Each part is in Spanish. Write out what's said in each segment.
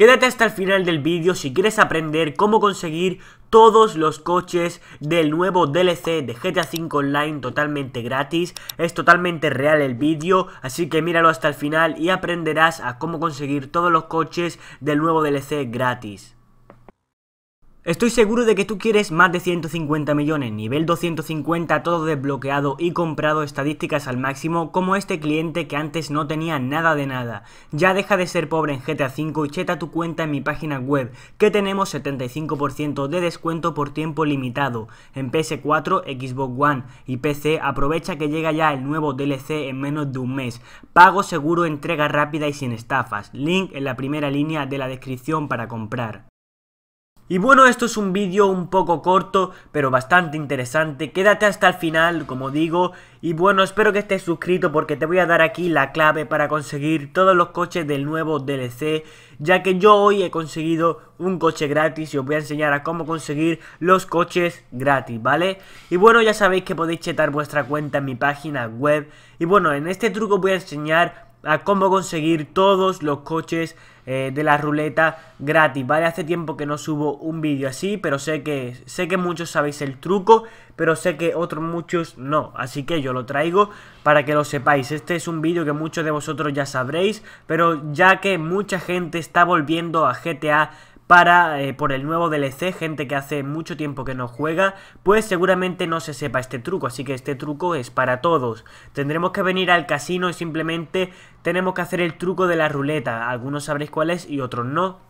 Quédate hasta el final del vídeo si quieres aprender cómo conseguir todos los coches del nuevo DLC de GTA V Online totalmente gratis. Es totalmente real el vídeo, así que míralo hasta el final y aprenderás a cómo conseguir todos los coches del nuevo DLC gratis. Estoy seguro de que tú quieres más de 150 millones, nivel 250 todo desbloqueado y comprado estadísticas al máximo como este cliente que antes no tenía nada de nada. Ya deja de ser pobre en GTA V y cheta tu cuenta en mi página web que tenemos 75% de descuento por tiempo limitado. En PS4, Xbox One y PC aprovecha que llega ya el nuevo DLC en menos de un mes. Pago seguro, entrega rápida y sin estafas. Link en la primera línea de la descripción para comprar. Y bueno, esto es un vídeo un poco corto, pero bastante interesante. Quédate hasta el final, como digo. Y bueno, espero que estés suscrito porque te voy a dar aquí la clave para conseguir todos los coches del nuevo DLC. Ya que yo hoy he conseguido un coche gratis y os voy a enseñar a cómo conseguir los coches gratis, ¿vale? Y bueno, ya sabéis que podéis chetar vuestra cuenta en mi página web. Y bueno, en este truco voy a enseñar a cómo conseguir todos los coches eh, de la ruleta gratis, ¿vale? Hace tiempo que no subo un vídeo así, pero sé que, sé que muchos sabéis el truco, pero sé que otros muchos no, así que yo lo traigo para que lo sepáis. Este es un vídeo que muchos de vosotros ya sabréis, pero ya que mucha gente está volviendo a GTA para eh, por el nuevo DLC, gente que hace mucho tiempo que no juega, pues seguramente no se sepa este truco, así que este truco es para todos. Tendremos que venir al casino y simplemente tenemos que hacer el truco de la ruleta, algunos sabréis cuál es y otros no,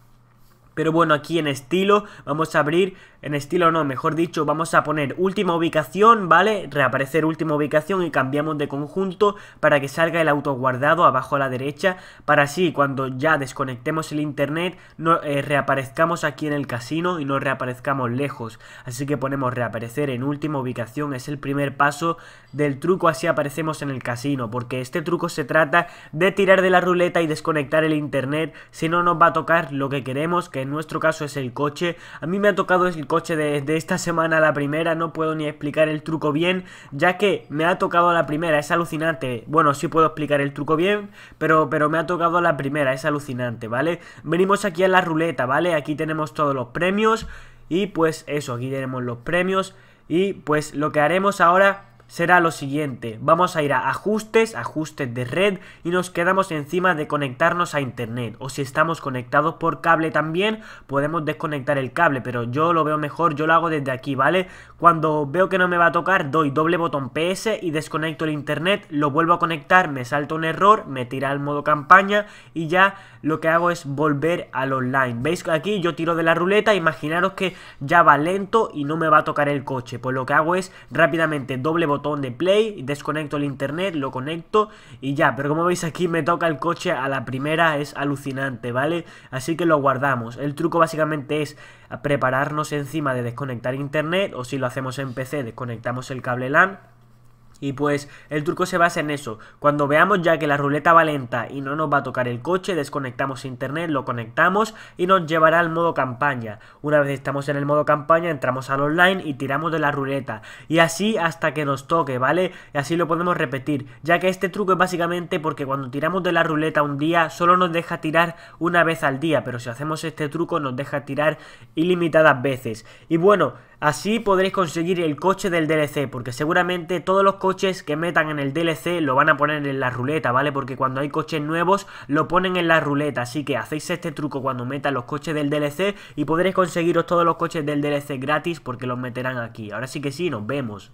pero bueno, aquí en estilo vamos a abrir, en estilo no, mejor dicho, vamos a poner última ubicación, ¿vale? Reaparecer última ubicación y cambiamos de conjunto para que salga el auto guardado abajo a la derecha. Para así, cuando ya desconectemos el internet, no, eh, reaparezcamos aquí en el casino y no reaparezcamos lejos. Así que ponemos reaparecer en última ubicación, es el primer paso del truco, así aparecemos en el casino. Porque este truco se trata de tirar de la ruleta y desconectar el internet, si no nos va a tocar lo que queremos, que nuestro caso es el coche. A mí me ha tocado el coche de, esta semana la primera, no puedo ni explicar el truco bien, ya que me ha tocado la primera, es alucinante. Bueno, sí puedo explicar el truco bien, pero, pero me ha tocado la primera, es alucinante, ¿vale? Venimos aquí a la ruleta, ¿vale? Aquí tenemos todos los premios y pues eso, aquí tenemos los premios y pues lo que haremos ahora será lo siguiente. Vamos a ir a ajustes, ajustes de red y nos quedamos encima de conectarnos a internet. O si estamos conectados por cable también, podemos desconectar el cable, pero yo lo veo mejor, yo lo hago desde aquí, ¿vale? Cuando veo que no me va a tocar, doy doble botón PS y desconecto el internet, lo vuelvo a conectar, me salta un error, me tira al modo campaña y ya lo que hago es volver al online. ¿Veis? que Aquí yo tiro de la ruleta, imaginaros que ya va lento y no me va a tocar el coche. Pues lo que hago es rápidamente doble botón de play, desconecto el internet, lo conecto y ya. Pero como veis aquí me toca el coche a la primera, es alucinante, ¿vale? Así que lo guardamos. El truco básicamente es prepararnos encima de desconectar internet o si lo hacemos en PC desconectamos el cable LAN y pues el truco se basa en eso. Cuando veamos ya que la ruleta va lenta y no nos va a tocar el coche, desconectamos internet, lo conectamos y nos llevará al modo campaña. Una vez estamos en el modo campaña, entramos al online y tiramos de la ruleta. Y así hasta que nos toque, ¿vale? Y así lo podemos repetir. Ya que este truco es básicamente porque cuando tiramos de la ruleta un día, solo nos deja tirar una vez al día. Pero si hacemos este truco nos deja tirar ilimitadas veces. Y bueno, Así podréis conseguir el coche del DLC, porque seguramente todos los coches que metan en el DLC lo van a poner en la ruleta, ¿vale? Porque cuando hay coches nuevos lo ponen en la ruleta, así que hacéis este truco cuando metan los coches del DLC y podréis conseguiros todos los coches del DLC gratis porque los meterán aquí. Ahora sí que sí, nos vemos.